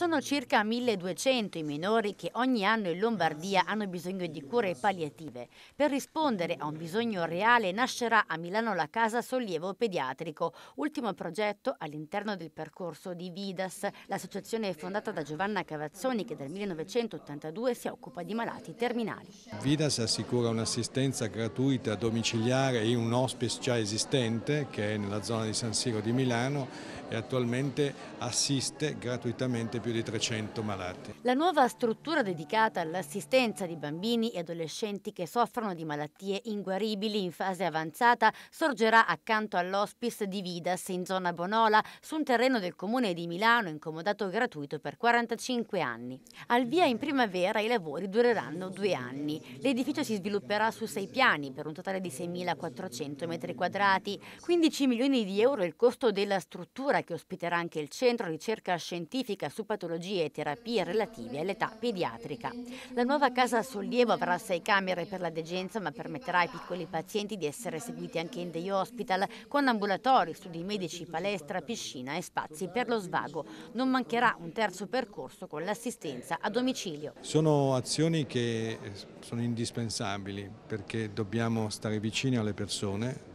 Sono circa 1200 i minori che ogni anno in Lombardia hanno bisogno di cure palliative. Per rispondere a un bisogno reale nascerà a Milano la Casa Sollievo Pediatrico, ultimo progetto all'interno del percorso di Vidas, l'associazione fondata da Giovanna Cavazzoni che dal 1982 si occupa di malati terminali. Vidas assicura un'assistenza gratuita domiciliare in un hospice già esistente che è nella zona di San Siro di Milano e attualmente assiste gratuitamente più più di 300 malati. La nuova struttura dedicata all'assistenza di bambini e adolescenti che soffrono di malattie inguaribili in fase avanzata sorgerà accanto all'ospice di Vidas in zona Bonola su un terreno del comune di Milano incomodato gratuito per 45 anni. Al via in primavera i lavori dureranno due anni. L'edificio si svilupperà su sei piani per un totale di 6.400 metri quadrati, 15 milioni di euro è il costo della struttura che ospiterà anche il centro ricerca scientifica su patologie patologie e terapie relative all'età pediatrica. La nuova casa sollievo avrà sei camere per la degenza ma permetterà ai piccoli pazienti di essere seguiti anche in dei hospital con ambulatori, studi medici, palestra, piscina e spazi per lo svago. Non mancherà un terzo percorso con l'assistenza a domicilio. Sono azioni che eh, sono indispensabili perché dobbiamo stare vicini alle persone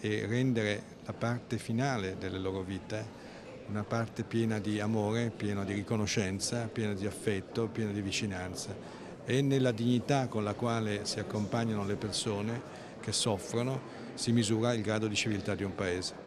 e rendere la parte finale delle loro vite una parte piena di amore, piena di riconoscenza, piena di affetto, piena di vicinanza e nella dignità con la quale si accompagnano le persone che soffrono si misura il grado di civiltà di un paese.